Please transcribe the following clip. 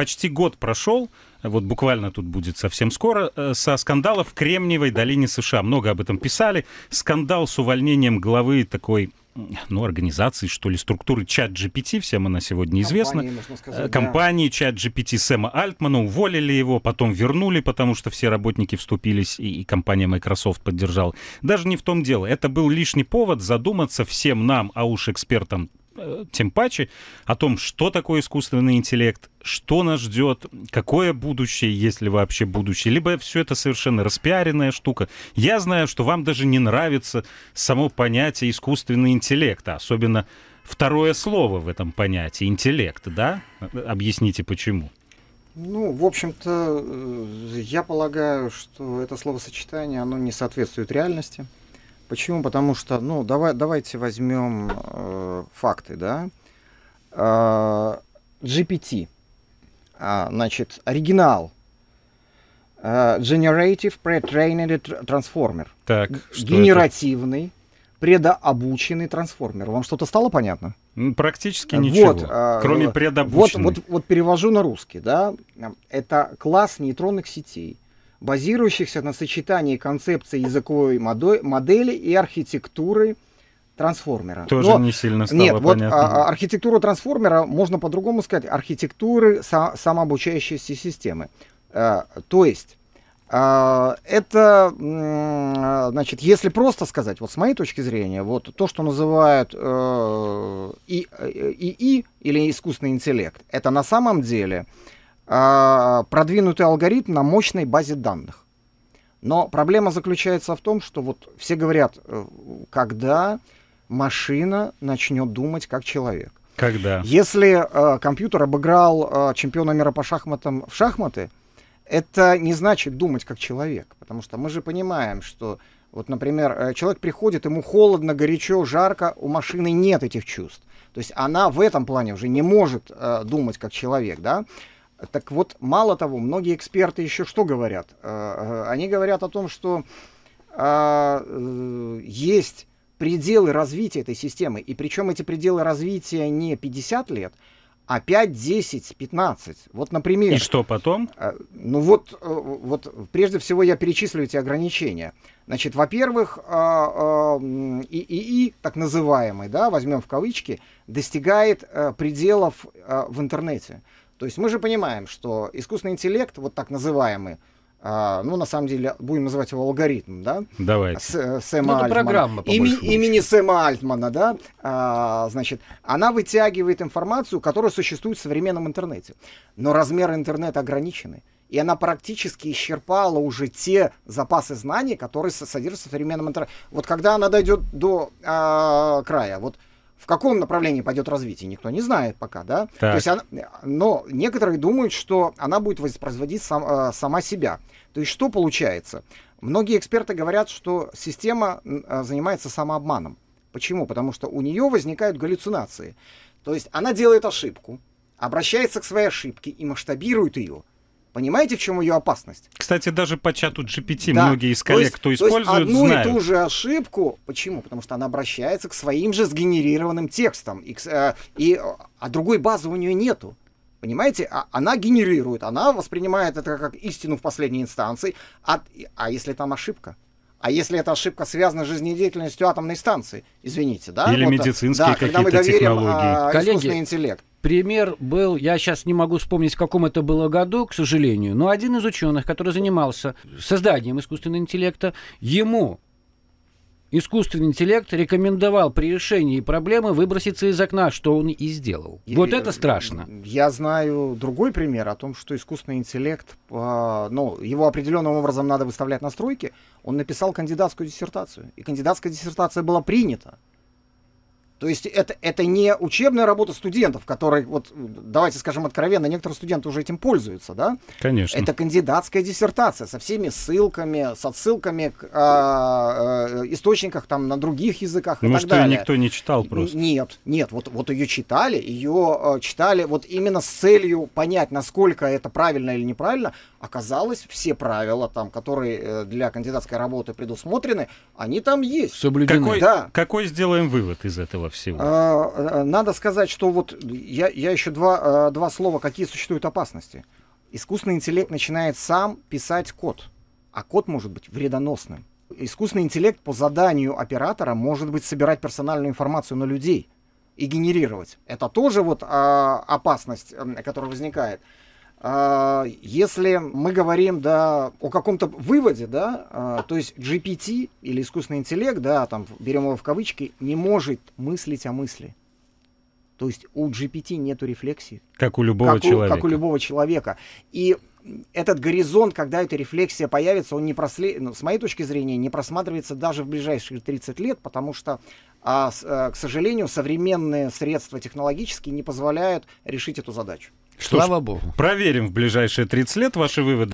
почти год прошел, вот буквально тут будет совсем скоро, э, со скандала в Кремниевой долине США. Много об этом писали. Скандал с увольнением главы такой ну, организации, что ли, структуры чат GPT, всем она сегодня известна. Компании, сказать, э, Компании чат GPT Сэма Альтмана уволили его, потом вернули, потому что все работники вступились, и, и компания Microsoft поддержала. Даже не в том дело. Это был лишний повод задуматься всем нам, а уж экспертам тем паче о том, что такое искусственный интеллект, что нас ждет, какое будущее, если вообще будущее, либо все это совершенно распиаренная штука. Я знаю, что вам даже не нравится само понятие искусственный интеллект, а особенно второе слово в этом понятии интеллект, да? Объясните почему. Ну, в общем-то, э, я полагаю, что это словосочетание, оно не соответствует реальности. Почему? Потому что, ну, давай, давайте возьмем э, факты, да. Э, GPT, а, значит, оригинал. Э, generative Pre-Trained Transformer. Так, что Генеративный. Это? предообученный трансформер. Вам что-то стало понятно? Ну, практически ничего, вот, э, кроме предообученный. Вот, вот, вот перевожу на русский, да. Это класс нейтронных сетей, базирующихся на сочетании концепции языковой модели и архитектуры трансформера. Тоже Но, не сильно стало Нет, понятно. вот а, а, архитектура трансформера, можно по-другому сказать, архитектуры са- самообучающейся системы. А, то есть... Э, это, значит, если просто сказать, вот с моей точки зрения, вот то, что называют э, ИИ э, или искусственный интеллект, это на самом деле э, Э, продвинутый алгоритм на мощной базе данных. Но проблема заключается в том, что вот все говорят, э, когда машина начнет думать как человек. Когда? Если э, компьютер обыграл э, чемпиона мира по шахматам в шахматы, это не значит думать как человек, потому что мы же понимаем, что вот, например, э, человек приходит, ему холодно, горячо, жарко, у машины нет этих чувств. То есть она в этом плане уже не может э, думать как человек, да? Так вот, мало того, многие эксперты еще что говорят? Э, э, они говорят о том, что а, э, есть пределы развития этой системы, и причем эти пределы развития не 50 лет, а 5, 10, 15. Вот, например... И что потом? Ну вот, вот прежде всего я перечислю эти ограничения. Значит, во-первых, ИИ, а, а, так называемый, да, возьмем в кавычки, достигает пределов в интернете. То есть мы же понимаем, что искусственный интеллект, вот так называемый, а, ну, на самом деле, будем называть его алгоритм, да? Давайте. С, э, Сэма ну, это программа, Ими, Имени Сэма Альтмана, да? А, значит, она вытягивает информацию, которая существует в современном интернете. Но размеры интернета ограничены. И она практически исчерпала уже те запасы знаний, которые содержатся в современном интернете. Вот когда она дойдет до а, края, вот в каком направлении пойдет развитие, никто не знает пока, да. То есть она, но некоторые думают, что она будет воспроизводить сам, э, сама себя. То есть что получается? Многие эксперты говорят, что система э, занимается самообманом. Почему? Потому что у нее возникают галлюцинации. То есть она делает ошибку, обращается к своей ошибке и масштабирует ее. Понимаете, в чем ее опасность? Кстати, даже по чату GPT да. многие из коллег, то есть, кто использует, то есть одну знают. и ту же ошибку. Почему? Потому что она обращается к своим же сгенерированным текстам. И, э, и, а другой базы у нее нету. Понимаете, а, она генерирует, она воспринимает это как истину в последней инстанции. А, а если там ошибка? А если эта ошибка связана с жизнедеятельностью атомной станции, извините, да? Или вот, э, медицинские да, какие-то когда мы доверим, технологии. А, Коллеги, искусственный интеллект. Пример был, я сейчас не могу вспомнить, в каком это было году, к сожалению, но один из ученых, который занимался созданием искусственного интеллекта, ему искусственный интеллект рекомендовал при решении проблемы выброситься из окна, что он и сделал. И, вот это страшно. Я знаю другой пример о том, что искусственный интеллект, а, ну, его определенным образом надо выставлять настройки. Он написал кандидатскую диссертацию, и кандидатская диссертация была принята. То есть это, это не учебная работа студентов, которые, вот, давайте скажем откровенно, некоторые студенты уже этим пользуются, да? Конечно. Это кандидатская диссертация со всеми ссылками, с отсылками к а, э, источниках там на других языках ну, и так что далее. никто не читал просто. Нет, нет, вот, вот ее читали, ее э, читали вот именно с целью понять, насколько это правильно или неправильно, Оказалось, все правила, там, которые э, для кандидатской работы предусмотрены, они там есть. Соблюдены. Какой, да. какой сделаем вывод из этого всего? А, э, надо сказать, что вот я, я еще два, э, два слова, какие существуют опасности. Искусственный интеллект начинает сам писать код, а код может быть вредоносным. Искусственный интеллект по заданию оператора может быть собирать персональную информацию на людей и генерировать. Это тоже вот а, опасность, которая возникает. А, если мы говорим да, о каком-то выводе, да, а, то есть GPT или искусственный интеллект, да, там берем его в кавычки, не может мыслить о мысли. То есть у GPT нет рефлексии. Как у любого как у, человека. Как у любого человека. И этот горизонт, когда эта рефлексия появится, он не просле... ну, с моей точки зрения не просматривается даже в ближайшие 30 лет, потому что, а, с, а, к сожалению, современные средства технологические не позволяют решить эту задачу. Что Слава ж, богу. Проверим в ближайшие 30 лет ваши выводы.